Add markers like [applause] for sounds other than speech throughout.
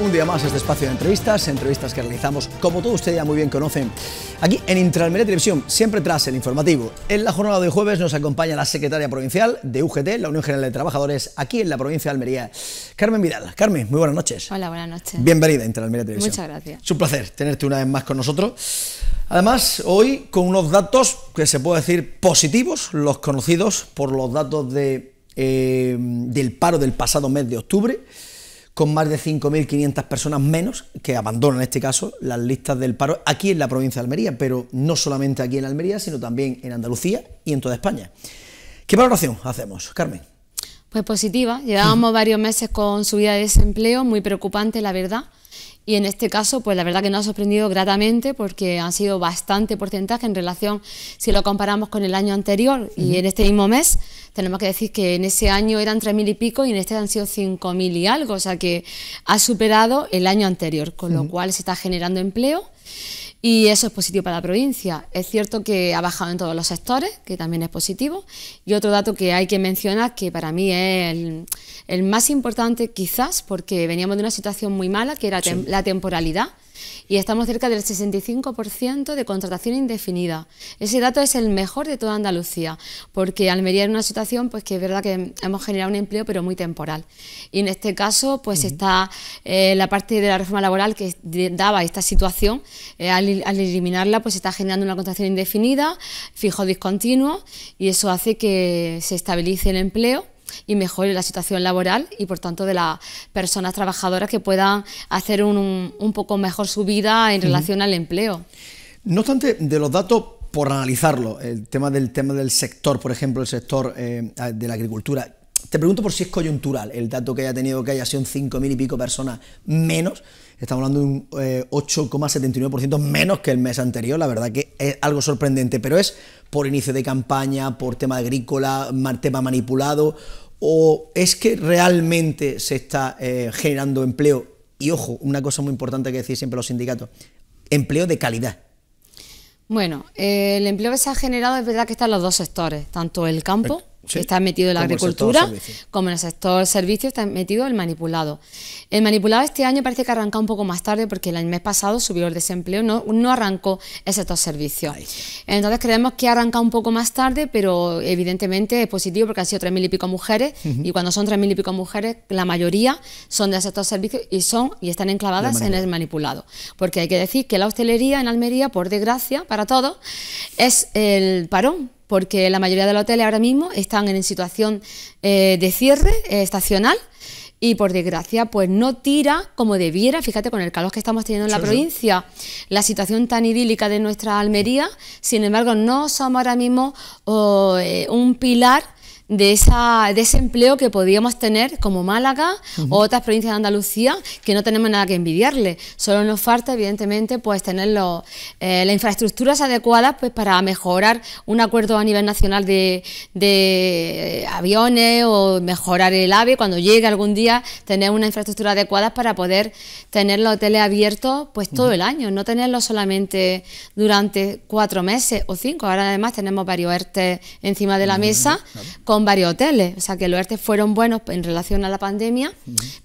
un día más este espacio de entrevistas, entrevistas que realizamos, como todos ustedes ya muy bien conocen, aquí en Intralmería Televisión, siempre tras el informativo. En la jornada de jueves nos acompaña la secretaria provincial de UGT, la Unión General de Trabajadores, aquí en la provincia de Almería, Carmen Vidal. Carmen, muy buenas noches. Hola, buenas noches. Bienvenida a Televisión. Muchas gracias. Es un placer tenerte una vez más con nosotros. Además, hoy con unos datos que se puede decir positivos, los conocidos por los datos de, eh, del paro del pasado mes de octubre, con más de 5.500 personas menos que abandonan en este caso las listas del paro aquí en la provincia de Almería, pero no solamente aquí en Almería, sino también en Andalucía y en toda España. ¿Qué valoración hacemos, Carmen? Pues positiva, llevábamos varios meses con subida de desempleo, muy preocupante la verdad. Y en este caso, pues la verdad que nos ha sorprendido gratamente porque han sido bastante porcentaje en relación, si lo comparamos con el año anterior y en este mismo mes, tenemos que decir que en ese año eran 3.000 y pico y en este han sido 5.000 y algo, o sea que ha superado el año anterior, con lo cual se está generando empleo y eso es positivo para la provincia. Es cierto que ha bajado en todos los sectores, que también es positivo. Y otro dato que hay que mencionar, que para mí es el el más importante quizás porque veníamos de una situación muy mala que era la temporalidad y estamos cerca del 65% de contratación indefinida. Ese dato es el mejor de toda Andalucía, porque Almería era una situación pues que es verdad que hemos generado un empleo pero muy temporal. Y en este caso pues está eh, la parte de la reforma laboral que daba esta situación, eh, al, al, eliminarla pues está generando una contratación indefinida, fijo discontinuo y eso hace que se estabilice el empleo y mejore la situación laboral y por tanto de las personas trabajadoras que puedan hacer un, poco mejor su vida en relación al empleo. No obstante, de los datos por analizarlo, el tema del tema del sector, por ejemplo, el sector eh, de la agricultura, te pregunto por si es coyuntural el dato que haya tenido que haya sido un mil y pico personas menos. Estamos hablando de un 8,79% eh, menos que el mes anterior. La verdad que es algo sorprendente, pero es por inicio de campaña, por tema agrícola, tema manipulado ¿O es que realmente se está eh, generando empleo? Y ojo, una cosa muy importante que decir siempre los sindicatos, empleo de calidad. Bueno, eh, el empleo que se ha generado es verdad que está en los dos sectores, tanto el campo está metido en la agricultura, como en el sector servicios, está metido el manipulado. El manipulado este año parece que arranca un poco más tarde porque el mes pasado subió el desempleo, no, arrancó el sector servicios. Entonces creemos que arranca un poco más tarde, pero evidentemente es positivo porque han sido 3.000 y pico mujeres y cuando son 3.000 y pico mujeres, la mayoría son del sector servicios y son y están enclavadas en el manipulado. Porque hay que decir que la hostelería en Almería, por desgracia para todos, es el parón porque la mayoría de los hoteles ahora mismo están en situación eh, de cierre eh, estacional y por desgracia pues no tira como debiera, fíjate con el calor que estamos teniendo en la provincia, la situación tan idílica de nuestra Almería, sin embargo no somos ahora mismo eh, un pilar de, esa, ese empleo que podíamos tener como Málaga o otras provincias de Andalucía que no tenemos nada que envidiarle. Solo nos falta, evidentemente, pues tener los, eh, las infraestructuras adecuadas pues, para mejorar un acuerdo a nivel nacional de, de eh, aviones o mejorar el AVE cuando llegue algún día, tener una infraestructura adecuada para poder tener los hoteles abiertos pues todo el año, no tenerlos solamente durante cuatro meses o cinco. Ahora además tenemos varios ERTE encima de la mesa con varios hoteles. O sea que los ERTE fueron buenos en relación a la pandemia,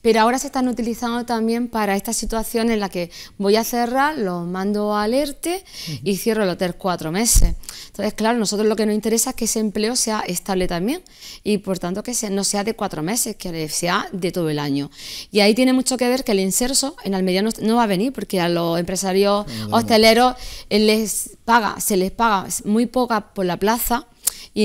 pero ahora se están utilizando también para esta situación en la que voy a cerrar, los mando al ERTE y cierro el hotel cuatro meses. Entonces, claro, nosotros lo que nos interesa es que ese empleo sea estable también y por tanto que no sea de cuatro meses, que sea de todo el año. Y ahí tiene mucho que ver que el inserso en Almería no, no va a venir porque a los empresarios hosteleros les paga, se les paga muy poca por la plaza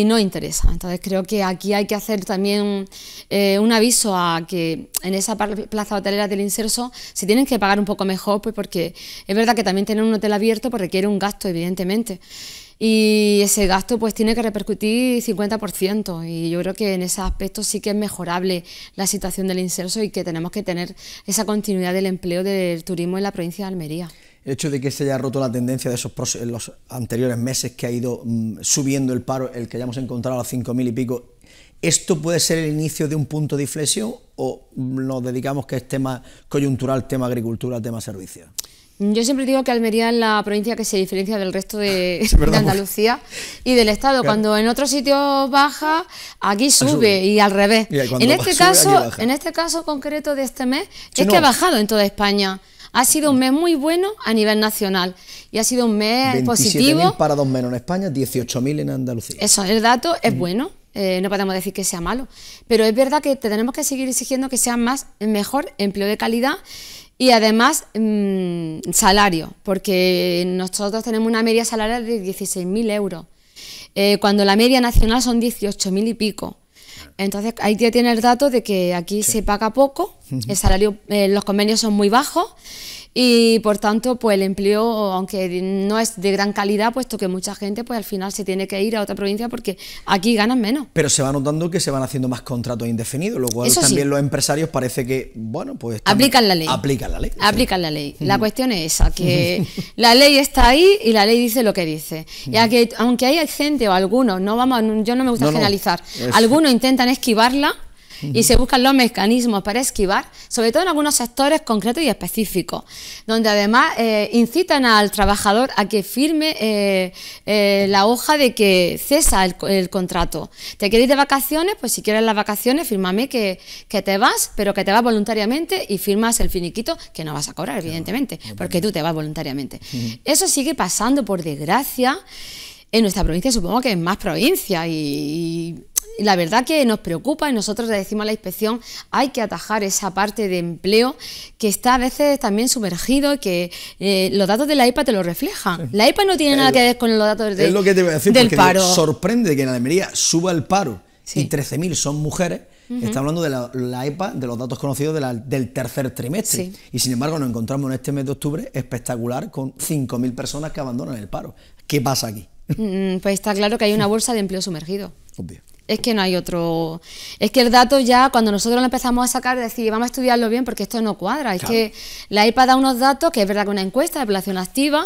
y no interesa. Entonces creo que aquí hay que hacer también eh, un aviso a que en esa plaza hotelera del inserso se tienen que pagar un poco mejor, pues porque es verdad que también tener un hotel abierto pues, requiere un gasto, evidentemente. Y ese gasto pues tiene que repercutir 50% y yo creo que en ese aspecto sí que es mejorable la situación del inserso y que tenemos que tener esa continuidad del empleo del turismo en la provincia de Almería el hecho de que se haya roto la tendencia de esos en los anteriores meses que ha ido mm, subiendo el paro, el que hayamos encontrado a los 5.000 y pico, ¿esto puede ser el inicio de un punto de inflexión o mm, nos dedicamos que es tema coyuntural, tema agricultura, tema servicios? Yo siempre digo que Almería es la provincia que se diferencia del resto de, [laughs] Andalucía y del Estado. Cuando en otro sitio baja, aquí sube, y al revés. en este caso, en este caso concreto de este mes, es que ha bajado en toda España. Ha sido un mes muy bueno a nivel nacional y ha sido un mes 27 para dos menos en España, 18.000 en Andalucía. Eso, el dato es bueno. Eh, no podemos decir que sea malo, pero es verdad que tenemos que seguir exigiendo que sea más mejor empleo de calidad y además mm, salario, porque nosotros tenemos una media salarial de 16.000 euros, eh, cuando la media nacional son 18.000 y pico. Entonces ahí ya tiene el dato de que aquí se paga poco, el salario, eh, los convenios son muy bajos y por tanto pues el empleo aunque no es de gran calidad puesto que mucha gente pues al final se tiene que ir a otra provincia porque aquí ganan menos pero se va notando que se van haciendo más contratos indefinidos lo cual también los empresarios parece que bueno pues aplican la ley aplican la ley aplican la ley la cuestión es esa que [laughs] la ley está ahí y la ley dice lo que dice ya que aunque hay gente o algunos no vamos yo no me gusta generalizar algunos intentan esquivarla y se buscan los mecanismos para esquivar, sobre todo en algunos sectores concretos y específicos, donde además eh, incitan al trabajador a que firme eh, eh, la hoja de que cesa el, contrato. ¿Te quieres de vacaciones? Pues si quieres las vacaciones, fírmame que, te vas, pero que te vas voluntariamente y firmas el finiquito que no vas a cobrar, evidentemente, porque tú te vas voluntariamente. Eso sigue pasando, por desgracia en nuestra provincia supongo que en más provincias y, la verdad que nos preocupa y nosotros le decimos a la inspección hay que atajar esa parte de empleo que está a veces también sumergido y que eh, los datos de la IPA te lo reflejan. La IPA no tiene nada que ver con los datos de, es lo que te voy a decir, del porque Sorprende que en Almería suba el paro y 13.000 son mujeres. Está hablando de la, EPA, de los datos conocidos del tercer trimestre. Y sin embargo nos encontramos en este mes de octubre espectacular con 5.000 personas que abandonan el paro. ¿Qué pasa aquí? Mm, mm, pues está claro que hay una bolsa de empleo sumergido. Obvio es que no hay otro. Es que el dato ya, cuando nosotros lo empezamos a sacar, decir, vamos a estudiarlo bien porque esto no cuadra. Es que la IPA da unos datos, que es verdad que una encuesta de población activa,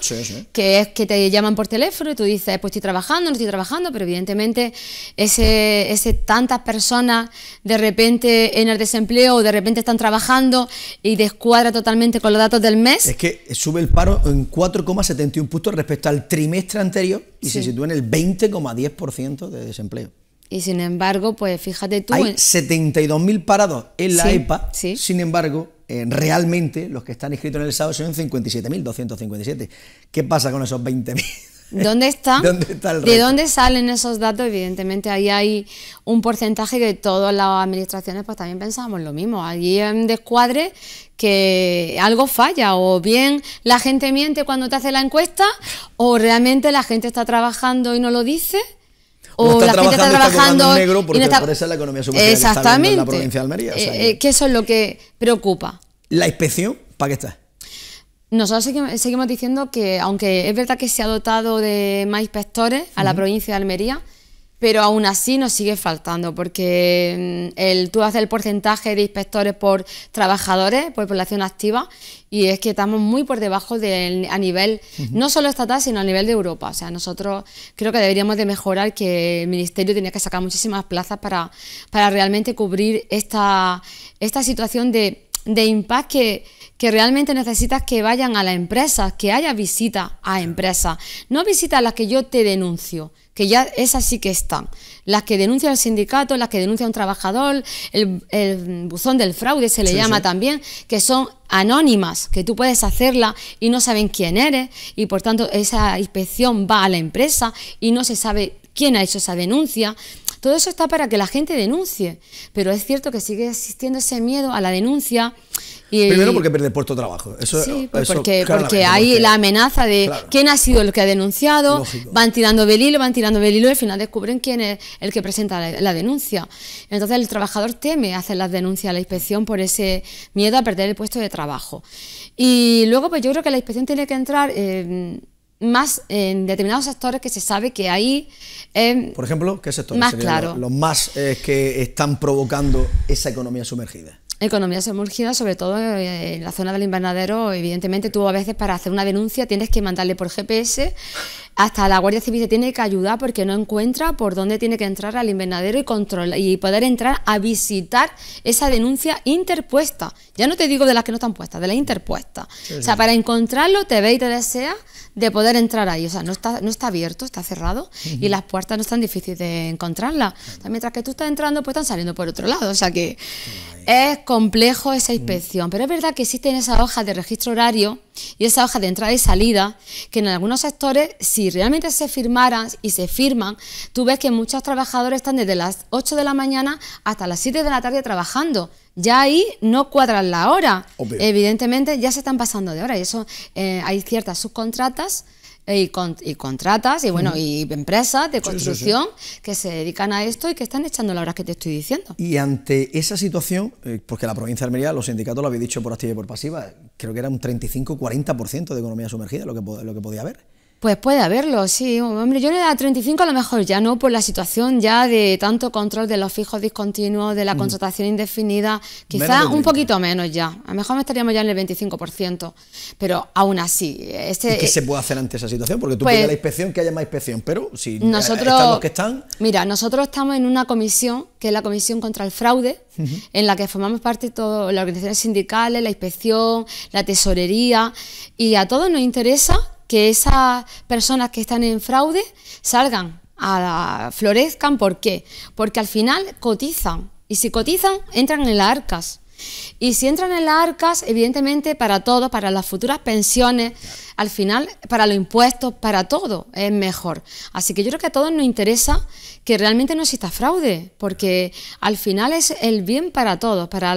que es que te llaman por teléfono y tú dices, pues estoy trabajando, no estoy trabajando, pero evidentemente ese, ese tantas personas de repente en el desempleo o de repente están trabajando y descuadra totalmente con los datos del mes. Es que sube el paro en 4,71 puntos respecto al trimestre anterior y se sitúa en el 20,10% de desempleo. Y sin embargo, pues fíjate tú. Hay 72.000 parados en la EPA, sin embargo, eh, realmente los que están inscritos en el SAO son 57.257. ¿Qué pasa con esos 20.000? [laughs] ¿Dónde está? [laughs] ¿De dónde salen esos datos? Evidentemente, ahí hay un porcentaje que todas las administraciones pues también pensábamos lo mismo. Allí en descuadre que algo falla, o bien la gente miente cuando te hace la encuesta, o realmente la gente está trabajando y no lo dice, o la gente está trabajando negro porque y no la economía sumergida exactamente en la provincia de Almería. O eh, eh, eso es lo que preocupa. La inspección, ¿para qué está? Nosotros seguimos diciendo que, aunque es verdad que se ha dotado de más inspectores a la provincia de Almería, pero aún así nos sigue faltando, porque mm, el, tú haces el porcentaje de inspectores por trabajadores, por población activa, y es que estamos muy por debajo del, a nivel, no solo estatal, sino a nivel de Europa. O sea, nosotros creo que deberíamos de mejorar que el Ministerio tenía que sacar muchísimas plazas para, realmente cubrir esta, esta situación de, de que que realmente necesitas que vayan a las empresas, que haya visitas a empresas, no visitas a las que yo te denuncio, que ya es así que están. Las que denuncian al sindicato, las que denuncian a un trabajador, el, buzón del fraude se le llama también, que son anónimas, que tú puedes hacerla y no saben quién eres y por tanto esa inspección va a la empresa y no se sabe quién ha hecho esa denuncia. Todo eso está para que la gente denuncie, pero es cierto que sigue existiendo ese miedo a la denuncia. Y, Primero porque perder puesto de trabajo. Eso, sí, pues porque, porque hay la amenaza de quién ha sido el que ha denunciado, van tirando velilo, van tirando velilo, y al final descubren quién es el que presenta la, denuncia. Entonces el trabajador teme hacer las denuncias a la inspección por ese miedo a perder el puesto de trabajo. Y luego pues yo creo que la inspección tiene que entrar más en determinados sectores que se sabe que ahí... Eh, Por ejemplo, ¿qué sectores? Los, más eh, que están provocando esa economía sumergida. Economías sumergida, sobre todo eh, en la zona del invernadero, evidentemente tú a veces para hacer una denuncia tienes que mandarle por GPS, hasta la Guardia Civil te tiene que ayudar porque no encuentra por dónde tiene que entrar al invernadero y y poder entrar a visitar esa denuncia interpuesta. Ya no te digo de las que no están puestas, de las interpuestas. O sea, para encontrarlo te ve y te desea de poder entrar ahí. O sea, no está, no está abierto, está cerrado y las puertas no están difíciles de encontrarlas. mientras que tú estás entrando, pues están saliendo por otro lado. O sea que... Es complejo esa mm. inspección, pero es verdad que existen esas hojas de registro horario y esa hoja de entrada y salida que en algunos sectores, si realmente se firmaran y se firman, tú ves que muchos trabajadores están desde las 8 de la mañana hasta las 7 de la tarde trabajando. Ya ahí no cuadran la hora. Evidentemente ya se están pasando de hora y eso eh, hay ciertas subcontratas y, contratas y bueno, y empresas de construcción que se dedican a esto y que están echando las horas que te estoy diciendo. Y ante esa situación, eh, porque la provincia de Almería, los sindicatos lo habéis dicho por activa y por pasiva, creo que era un 35-40% de economía sumergida lo que, lo que podía haber. Pues puede haberlo, sí. Hombre, yo en edad 35 a lo mejor ya no, por la situación ya de tanto control de los fijos discontinuos, de la mm. contratación indefinida, quizás un poquito menos ya. A lo mejor estaríamos ya en el 25%, pero aún así. Este, ¿Qué se puede hacer ante esa situación? Porque tú pues, la inspección, que haya más inspección, pero si nosotros, que están... Mira, nosotros estamos en una comisión, que es la Comisión contra el Fraude, en la que formamos parte todas las organizaciones sindicales, la inspección, la tesorería, y a todos nos interesa que esas personas que están en fraude salgan, a florezcan. ¿Por qué? Porque al final cotizan y si cotizan entran en las arcas. Y si entran en las arcas, evidentemente para todo para las futuras pensiones, al final, para los impuestos, para todo es mejor. Así que yo creo que a todos nos interesa que realmente no exista fraude, porque al final es el bien para todos, para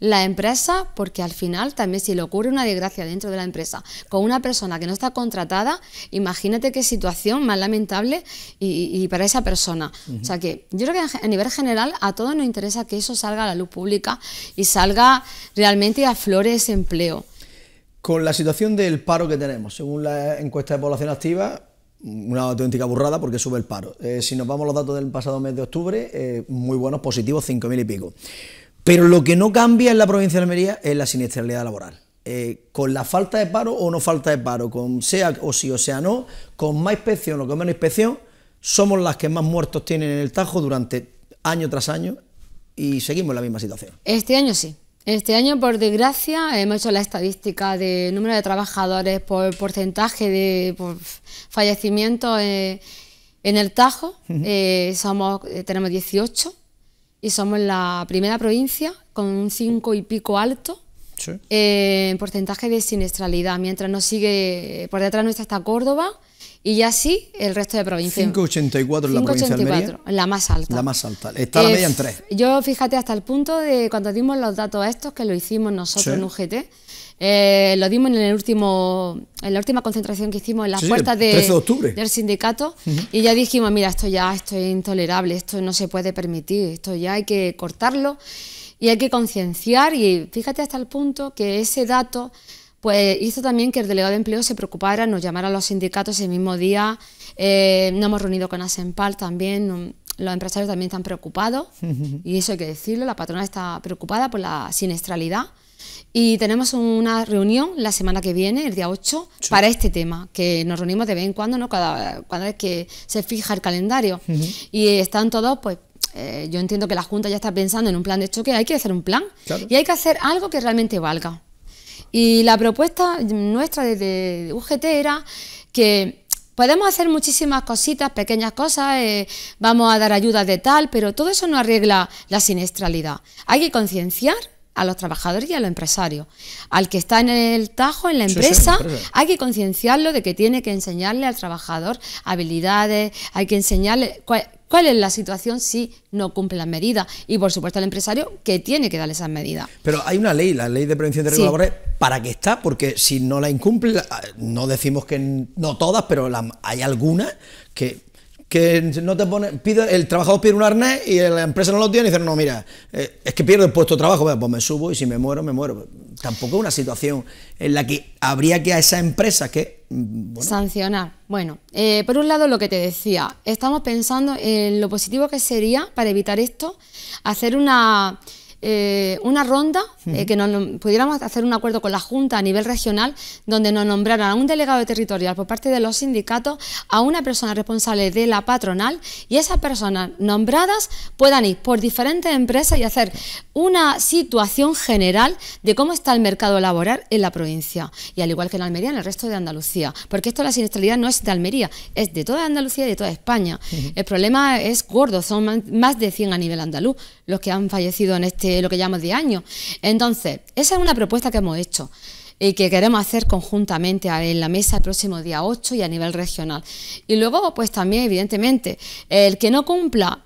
la empresa, porque al final también si le ocurre una desgracia dentro de la empresa con una persona que no está contratada, imagínate qué situación más lamentable y, para esa persona. O sea que yo creo que a nivel general a todos nos interesa que eso salga a la luz pública y salga realmente a flores empleo. Con la situación del paro que tenemos, según la encuesta de población activa, una auténtica burrada porque sube el paro. Eh, si nos vamos a los datos del pasado mes de octubre, eh, muy buenos, positivos, 5.000 y pico. Pero lo que no cambia en la provincia de Almería es la siniestralidad laboral. Eh, con la falta de paro o no falta de paro, con sea o sí o sea no, con más inspección o con menos inspección, somos las que más muertos tienen en el Tajo durante año tras año y seguimos la misma situación. Este año sí. Este año, por desgracia, hemos hecho la estadística de número de trabajadores por porcentaje de fallecimiento eh, en el Tajo. Eh, somos, eh, tenemos 18 y somos la primera provincia con un 5 y pico alto en porcentaje de siniestralidad. Mientras nos sigue por detrás nuestra está Córdoba y ya sí, el resto de provincias. 5,84 en la provincia de Almería. La más alta. La más alta. Está media en tres. Yo fíjate hasta el punto de cuando dimos los datos estos, que lo hicimos nosotros en UGT, eh, lo dimos en el último en la última concentración que hicimos en las puertas de, del sindicato y ya dijimos, mira, esto ya esto es intolerable, esto no se puede permitir, esto ya hay que cortarlo y hay que concienciar y fíjate hasta el punto que ese dato pues hizo también que el delegado de empleo se preocupara, nos llamara a los sindicatos el mismo día, eh, nos hemos reunido con ASEMPAL también, los empresarios también están preocupados, [laughs] y eso hay que decirlo, la patrona está preocupada por la siniestralidad, y tenemos una reunión la semana que viene, el día 8, para este tema, que nos reunimos de vez en cuando, ¿no? cada, vez que se fija el calendario, y están todos pues eh, yo entiendo que la Junta ya está pensando en un plan de choque, hay que hacer un plan y hay que hacer algo que realmente valga. Y la propuesta nuestra desde UGT era que podemos hacer muchísimas cositas, pequeñas cosas, eh, vamos a dar ayuda de tal, pero todo eso no arregla la siniestralidad. Hay que concienciar a los trabajadores y a los empresarios. Al que está en el tajo, en la empresa, hay que concienciarlo de que tiene que enseñarle al trabajador habilidades, hay que enseñarle cuál, es la situación si no cumple las medidas. Y por supuesto al empresario que tiene que darle esas medidas. Pero hay una ley, la ley de prevención de riesgos laborales, para qué está, porque si no la incumple, no decimos que no todas, pero hay algunas que no te pone, pide, el trabajador pide un arnés y la empresa no lo tiene y dicen, no, mira, eh, es que pierdo el puesto de trabajo, pues me subo y si me muero, me muero. Tampoco es una situación en la que habría que a esa empresa que... Mm, Sancionar. Bueno, eh, por un lado lo que te decía, estamos pensando en lo positivo que sería para evitar esto, hacer una eh, una ronda, eh, que pudiéramos hacer un acuerdo con la Junta a nivel regional, donde nos nombraran a un delegado territorial por parte de los sindicatos, a una persona responsable de la patronal, y esas personas nombradas puedan ir por diferentes empresas y hacer una situación general de cómo está el mercado laboral en la provincia, y al igual que en Almería, en el resto de Andalucía, porque esto la siniestralidad no es de Almería, es de toda Andalucía y de toda España. El problema es gordo, son más de 100 a nivel andaluz los que han fallecido en este eh, lo que llamamos de año. Entonces, esa es una propuesta que hemos hecho y que queremos hacer conjuntamente en la mesa el próximo día 8 y a nivel regional. Y luego, pues también, evidentemente, el que no cumpla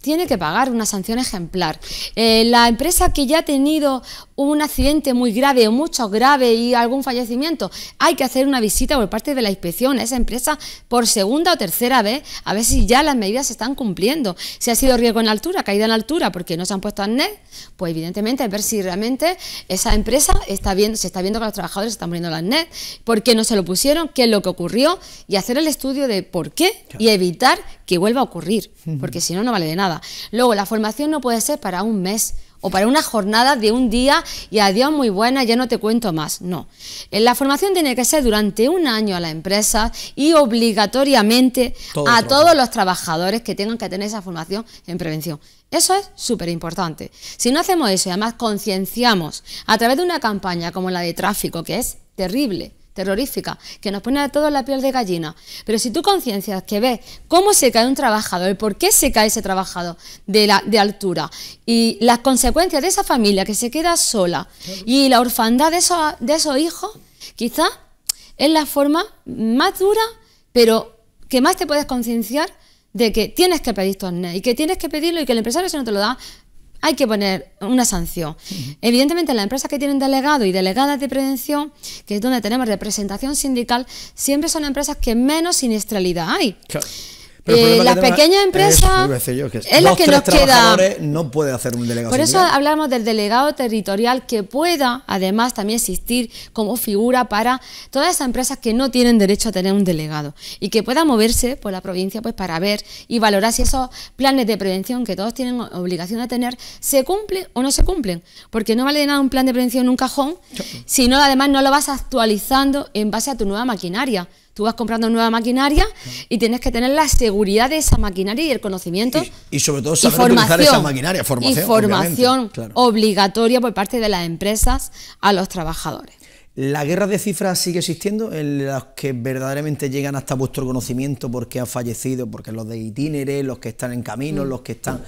tiene que pagar una sanción ejemplar. Eh, la empresa que ya ha tenido un accidente muy grave o mucho grave y algún fallecimiento, hay que hacer una visita por parte de la inspección a esa empresa por segunda o tercera vez a ver si ya las medidas se están cumpliendo. Si ha sido riesgo en altura, caída en altura porque no se han puesto net, pues evidentemente a ver si realmente esa empresa está viendo, se está viendo que los trabajadores están poniendo las net, por qué no se lo pusieron, qué es lo que ocurrió y hacer el estudio de por qué y evitar que vuelva a ocurrir, porque si no, no vale de nada. Luego, la formación no puede ser para un mes o para una jornada de un día y adiós muy buena, ya no te cuento más. No. Eh, la formación tiene que ser durante un año a la empresa y obligatoriamente a todos los trabajadores que tengan que tener esa formación en prevención. Eso es súper importante. Si no hacemos eso y además concienciamos a través de una campaña como la de tráfico, que es terrible, terrorífica, que nos pone a todos la piel de gallina. Pero si tú conciencias que ves cómo se cae un trabajador, por qué se cae ese trabajador de, la, de altura y las consecuencias de esa familia que se queda sola y la orfandad de esos, hijos, quizás es la forma más dura, pero que más te puedes concienciar de que tienes que pedir tu y que tienes que pedirlo y que el empresario si no te lo da, hay que poner una sanción. Evidentemente, las empresas que tienen delegado y delegadas de prevención, que es donde tenemos representación sindical, siempre son empresas que menos siniestralidad hay. Claro las pequeñas empresas es, que nos queda. No puede hacer un delegado. Por eso hablamos del delegado territorial que pueda, además, también existir como figura para todas esas empresas que no tienen derecho a tener un delegado y que pueda moverse por la provincia pues para ver y valorar si esos planes de prevención que todos tienen obligación de tener se cumplen o no se cumplen, porque no vale nada un plan de prevención en un cajón, no. además no lo vas actualizando en base a tu nueva maquinaria. Tú vas comprando nueva maquinaria y tienes que tener la seguridad de esa maquinaria y el conocimiento. Y, sobre todo saber utilizar esa maquinaria, formación. Y formación obligatoria por parte de las empresas a los trabajadores. ¿La guerra de cifras sigue existiendo? ¿En las que verdaderamente llegan hasta vuestro conocimiento porque han fallecido? Porque los de itineres, los que están en camino, mm. los que están...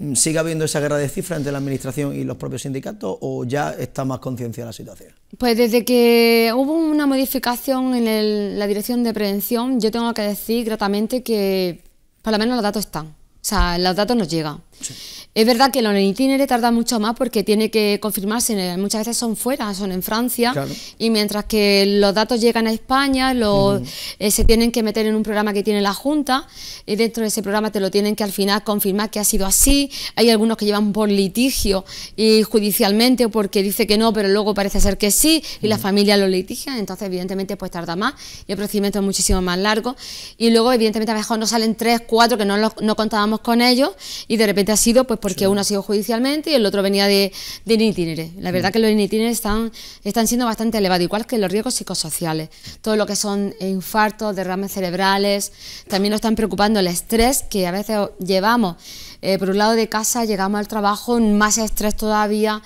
Mm, sigue habiendo esa guerra de cifras entre la administración y los propios sindicatos o ya está más conciencia de la situación? Pues desde que hubo una modificación en la dirección de prevención, yo tengo que decir gratamente que por lo menos los datos están. O sea, los datos nos llegan. Sí. Es verdad que lo itineres itinere tarda mucho más porque tiene que confirmarse, muchas veces son fuera, son en Francia, y mientras que los datos llegan a España, los, eh, se tienen que meter en un programa que tiene la Junta, y dentro de ese programa te lo tienen que al final confirmar que ha sido así, hay algunos que llevan por litigio y judicialmente porque dice que no, pero luego parece ser que sí, y la familia lo litigia, entonces evidentemente pues tarda más, y el procedimiento es muchísimo más largo, y luego evidentemente a lo mejor nos salen tres, cuatro que no, no contábamos con ellos, y de repente ha sido pues por porque uno ha sido judicialmente y el otro venía de, de La verdad mm. que los initínere están, están siendo bastante elevados, igual que los riesgos psicosociales. Todo lo que son infartos, derrames cerebrales, también nos están preocupando el estrés que a veces llevamos. Eh, por un lado de casa llegamos al trabajo, más estrés todavía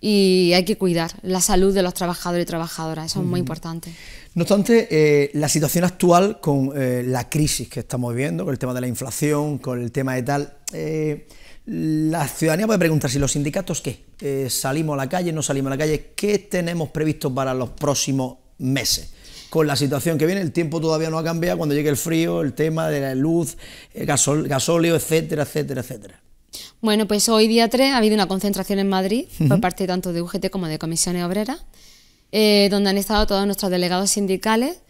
y hay que cuidar la salud de los trabajadores y trabajadoras, eso es muy importante. No obstante, eh, la situación actual con eh, la crisis que estamos viviendo, con el tema de la inflación, con el tema de tal, la ciudadanía puede preguntar si los sindicatos qué, eh, salimos a la calle, no salimos a la calle, qué tenemos previsto para los próximos meses. Con la situación que viene, el tiempo todavía no ha cambiado, cuando llegue el frío, el tema de la luz, gasóleo, etcétera, etcétera, etcétera. Bueno, pues hoy día 3 ha habido una concentración en Madrid por parte tanto de UGT como de comisiones obreras, eh, donde han estado todos nuestros delegados sindicales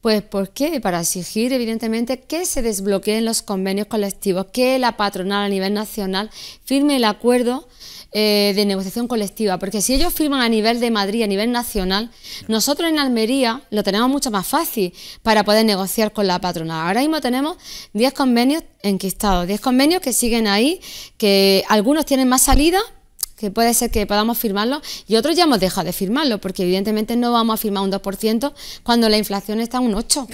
pues ¿por qué? Para exigir, evidentemente, que se desbloqueen los convenios colectivos, que la patronal a nivel nacional firme el acuerdo eh, de negociación colectiva, porque si ellos firman a nivel de Madrid, a nivel nacional, nosotros en Almería lo tenemos mucho más fácil para poder negociar con la patronal. Ahora mismo tenemos 10 convenios enquistados, 10 convenios que siguen ahí, que algunos tienen más salida, que puede ser que podamos firmarlo y otros ya hemos dejado de firmarlo, porque evidentemente no vamos a firmar un 2% cuando la inflación está en un 8%.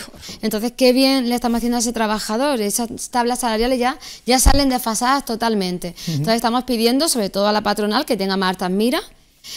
Entonces, qué bien le estamos haciendo a ese trabajador. Esas tablas salariales ya, ya salen desfasadas totalmente. Entonces, estamos pidiendo, sobre todo a la patronal, que tenga más altas miras,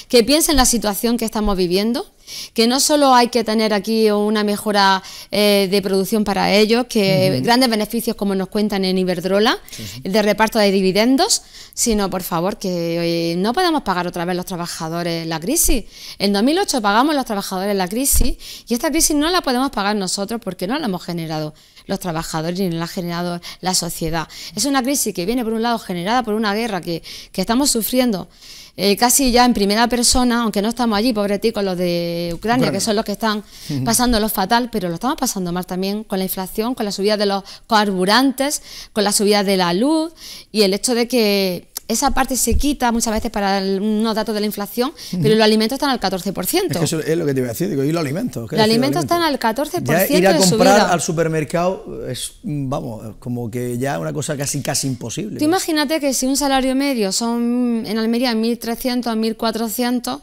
que piense en la situación que estamos viviendo, que no solo hay que tener aquí una mejora eh, de producción para ellos, que grandes beneficios como nos cuentan en Iberdrola, de reparto de dividendos, sino por favor que no podemos pagar otra vez los trabajadores la crisis. En 2008 pagamos los trabajadores la crisis y esta crisis no la podemos pagar nosotros porque no la hemos generado los trabajadores ni la ha generado la sociedad. Es una crisis que viene por un lado generada por una guerra que, estamos sufriendo eh, casi ya en primera persona, aunque no estamos allí, pobre lo los de Ucrania, que son los que están pasando lo fatal, pero lo estamos pasando mal también con la inflación, con la subida de los carburantes, con la subida de la luz y el hecho de que esa parte se quita muchas veces para unos datos de la inflación, pero los alimentos están al 14%. Es eso es lo que te iba a decir, digo, ¿y los alimentos? Los alimentos están al 14% ya ir a comprar al supermercado es, vamos, como que ya es una cosa casi casi imposible. Tú imagínate que si un salario medio son en Almería 1.300, a 1.400,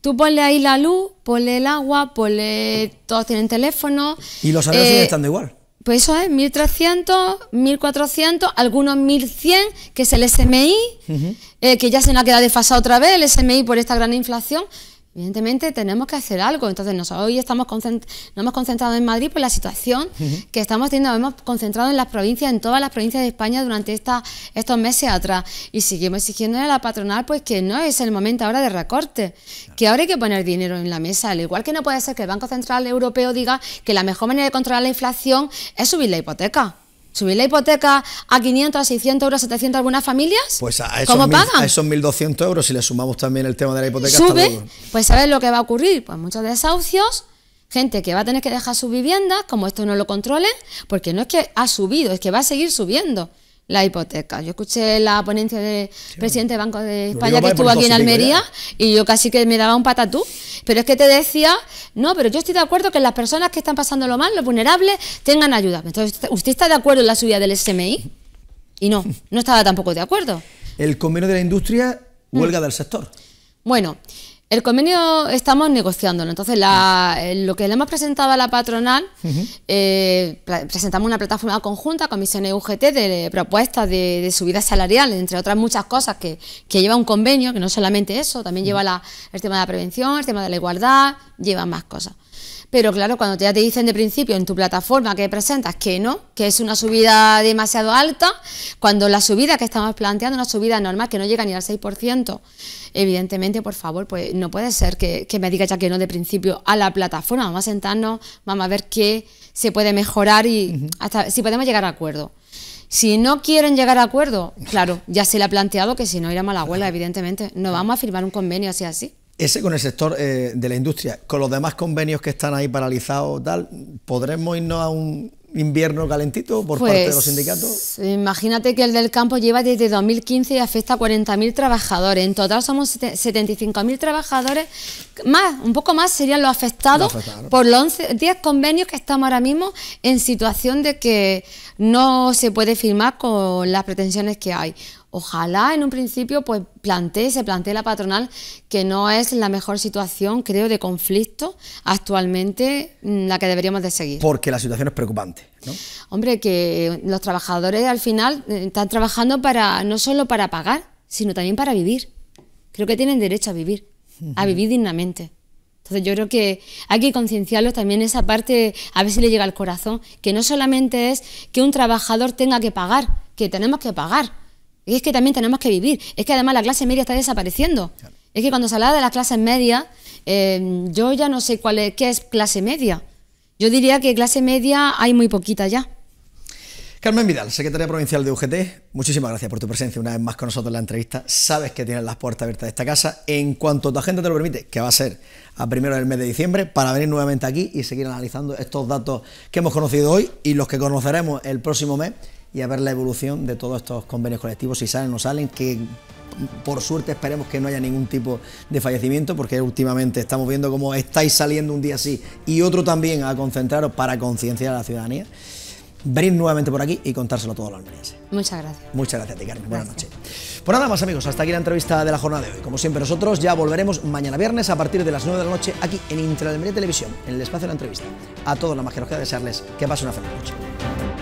tú ponle ahí la luz, ponle el agua, ponle... todos tienen teléfono. Y los salarios eh, están de igual. Pues eso es, 1300, 1400, algunos 1100, que es el SMI, eh, que ya se nos ha quedado desfasado otra vez el SMI por esta gran inflación. Evidentemente tenemos que hacer algo. Entonces, nosotros hoy estamos no hemos concentrado en Madrid por la situación que estamos teniendo. Hemos concentrado en las provincias, en todas las provincias de España durante estos meses atrás. Y seguimos exigiendo a la patronal pues que no es el momento ahora de recorte, que ahora hay que poner dinero en la mesa. Al igual que no puede ser que el Banco Central Europeo diga que la mejor manera de controlar la inflación es subir la hipoteca subir la hipoteca a 500, a 600 euros, 700 algunas familias, pues a esos pagan? A esos 1.200 euros, si le sumamos también el tema de la hipoteca, sube, pues ¿sabes lo que va a ocurrir? Pues muchos desahucios, gente que va a tener que dejar sus viviendas, como esto no lo controlen, porque no es que ha subido, es que va a seguir subiendo la hipoteca. Yo escuché la ponencia del presidente del Banco de España que estuvo aquí en Almería y yo casi que me daba un patatú, pero es que te decía, no, pero yo estoy de acuerdo que las personas que están pasando lo mal, los vulnerables, tengan ayuda. Entonces, ¿usted está de acuerdo en la subida del SMI? Y no, no estaba tampoco de acuerdo. El convenio de la industria, huelga mm. del sector. Bueno, el convenio estamos negociándolo. Entonces, eh, lo que le hemos presentado a la patronal, eh, presentamos una plataforma conjunta, comisiones UGT, de propuestas de, subida salarial, entre otras muchas cosas que, lleva un convenio, que no solamente eso, también lleva el tema de la prevención, el tema de la igualdad, lleva más cosas. Pero claro, cuando ya te dicen de principio en tu plataforma que presentas que no, que es una subida demasiado alta, cuando la subida que estamos planteando, una subida normal que no llega ni al 6%, evidentemente, por favor, pues no puede ser que, me digas ya que no de principio a la plataforma. Vamos a sentarnos, vamos a ver qué se puede mejorar y hasta si podemos llegar a acuerdo. Si no quieren llegar a acuerdo, claro, ya se le ha planteado que si no irá a la huelga, evidentemente. No vamos a firmar un convenio así así. Ese con el sector eh, de la industria. Con los demás convenios que están ahí paralizados, tal, ¿podremos irnos a un invierno calentito por parte de los pues, sindicatos? Imagínate que el del campo lleva desde 2015 y afecta a 40.000 trabajadores. En total somos 75.000 trabajadores, más, un poco más serían los afectados por los 10 convenios que estamos ahora mismo en situación de que no se puede firmar con las pretensiones que hay ojalá en un principio pues plantee, se plantee la patronal que no es la mejor situación, creo, de conflicto actualmente mm, la que deberíamos de seguir. Porque la situación es preocupante. Hombre, que los trabajadores al final eh, están trabajando para no solo para pagar, sino también para vivir. Creo que tienen derecho a vivir, a vivir dignamente. Entonces yo creo que hay que concienciarlos también esa parte, a ver si le llega al corazón, que no solamente es que un trabajador tenga que pagar, que tenemos que pagar, y es que también tenemos que vivir. Es que además la clase media está desapareciendo. Es que cuando se habla de las clases media, eh, yo ya no sé cuál es, qué es clase media. Yo diría que clase media hay muy poquita ya. Carmen Vidal, secretaria provincial de UGT, muchísimas gracias por tu presencia una vez más con nosotros en la entrevista. Sabes que tienes las puertas abiertas de esta casa. En cuanto tu agenda te lo permite, que va a ser a primero del mes de diciembre, para venir nuevamente aquí y seguir analizando estos datos que hemos conocido hoy y los que conoceremos el próximo mes y a ver la evolución de todos estos convenios colectivos, si salen o no salen, que por suerte esperemos que no haya ningún tipo de fallecimiento, porque últimamente estamos viendo cómo estáis saliendo un día así y otro también a concentraros para concienciar a la ciudadanía. venir nuevamente por aquí y contárselo a todos los almerienses. Muchas gracias. Muchas gracias a ti, Carmen. Buenas noches. Pues nada más, amigos, hasta aquí la entrevista de la jornada de hoy. Como siempre, nosotros ya volveremos mañana viernes a partir de las 9 de la noche aquí en Intralmería Televisión, en el espacio de la entrevista. A todos los más que nos queda desearles que pasen una feliz noche.